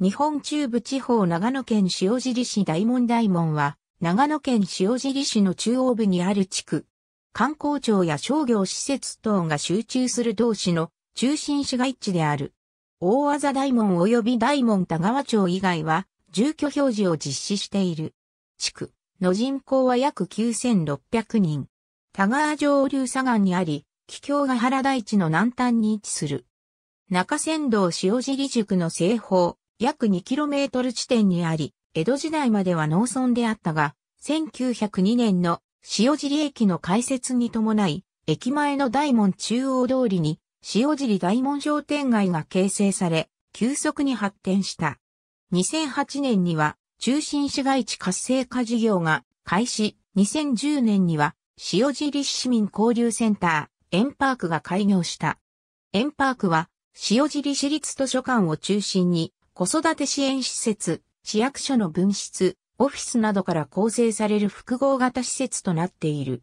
日本中部地方長野県塩尻市大門大門は、長野県塩尻市の中央部にある地区。観光庁や商業施設等が集中する同市の中心市街地である。大技大門及び大門田川町以外は、住居表示を実施している。地区の人口は約9600人。田川上流左岸にあり、気境が原台地の南端に位置する。中山道塩尻塾の西方、約 2km 地点にあり、江戸時代までは農村であったが、1902年の塩尻駅の開設に伴い、駅前の大門中央通りに塩尻大門商店街が形成され、急速に発展した。2008年には中心市街地活性化事業が開始、2010年には塩尻市民交流センター、エンパークが開業した。エンパークは塩尻市立図書館を中心に子育て支援施設、市役所の分室、オフィスなどから構成される複合型施設となっている。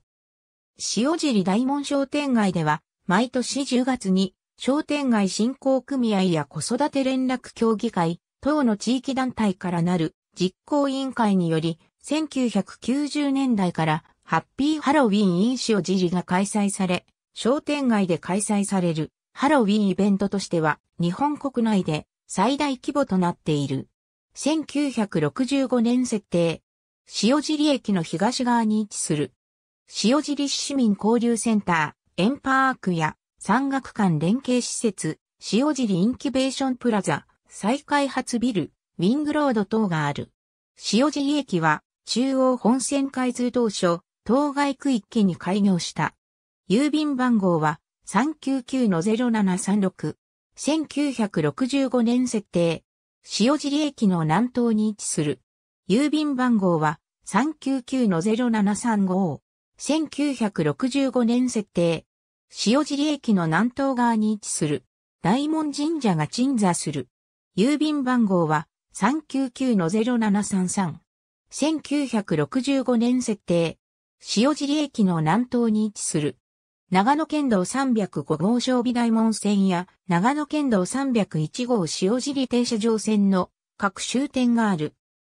塩尻大門商店街では、毎年10月に商店街振興組合や子育て連絡協議会、等の地域団体からなる実行委員会により、1990年代からハッピーハロウィーン飲酒を尻が開催され、商店街で開催されるハロウィーンイベントとしては日本国内で最大規模となっている。1965年設定。塩尻駅の東側に位置する。塩尻市市民交流センター、エンパークや山岳間連携施設、塩尻インキュベーションプラザ、再開発ビル、ウィングロード等がある。塩尻駅は中央本線開通当初、当該区域に開業した。郵便番号は399-0736。1965年設定。塩尻駅の南東に位置する。郵便番号は399-0735。1965年設定。塩尻駅の南東側に位置する。大門神社が鎮座する。郵便番号は399-0733。1965年設定。塩尻駅の南東に位置する。長野県道305号小美大門線や長野県道301号塩尻停車場線の各終点がある。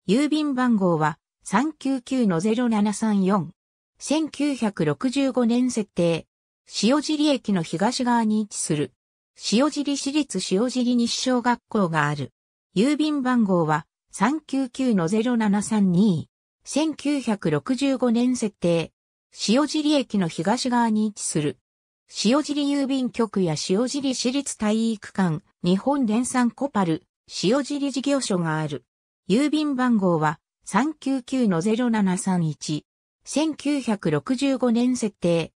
郵便番号は399-0734。1965年設定。塩尻駅の東側に位置する。塩尻市立塩尻西小学校がある。郵便番号は399-0732。1965年設定。塩尻駅の東側に位置する。塩尻郵便局や塩尻市立体育館、日本電産コパル、塩尻事業所がある。郵便番号は399-0731。1965年設定。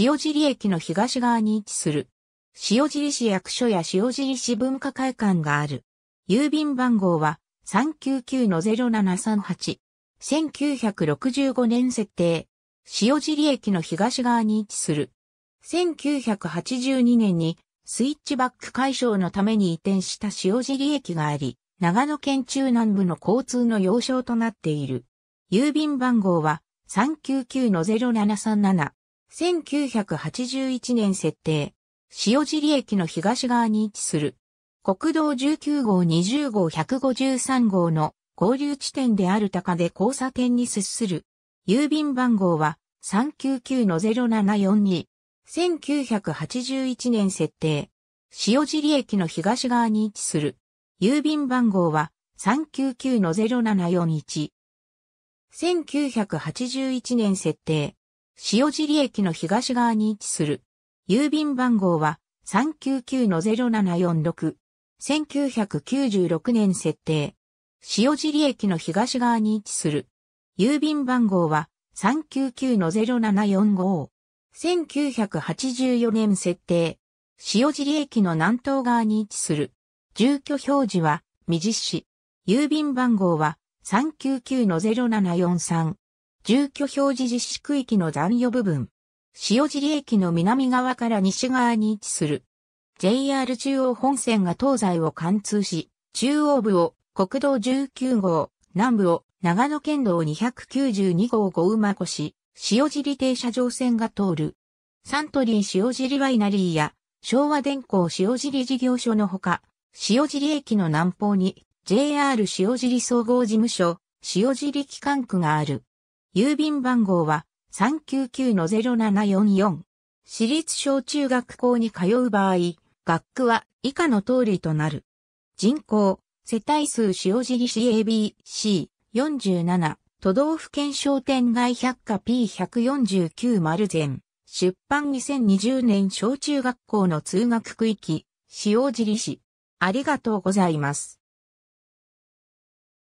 塩尻駅の東側に位置する。塩尻市役所や塩尻市文化会館がある。郵便番号は399-0738。1965年設定。塩尻駅の東側に位置する。1982年にスイッチバック解消のために移転した塩尻駅があり、長野県中南部の交通の要衝となっている。郵便番号は399-0737。1981年設定。塩尻駅の東側に位置する。国道19号20号153号の合流地点である高で交差点に接する郵便番号は399-0742。1981年設定。塩尻駅の東側に位置する。郵便番号は399-0741。1981年設定。塩尻駅の東側に位置する。郵便番号は399-0746。1996年設定。塩尻駅の東側に位置する。郵便番号は399-0745。1984年設定。塩尻駅の南東側に位置する。住居表示は、未実施。郵便番号は399-0743。住居表示実施区域の残余部分。塩尻駅の南側から西側に位置する。JR 中央本線が東西を貫通し、中央部を国道19号、南部を長野県道292号五馬越、塩尻停車場線が通る。サントリー塩尻ワイナリーや昭和電工塩尻事業所のほか、塩尻駅の南方に JR 塩尻総合事務所、塩尻機関区がある。郵便番号は399-0744。私立小中学校に通う場合、学区は以下の通りとなる。人口、世帯数塩尻市 ABC、47、都道府県商店街百科 P149 丸前、出版2020年小中学校の通学区域、塩尻市。ありがとうございます。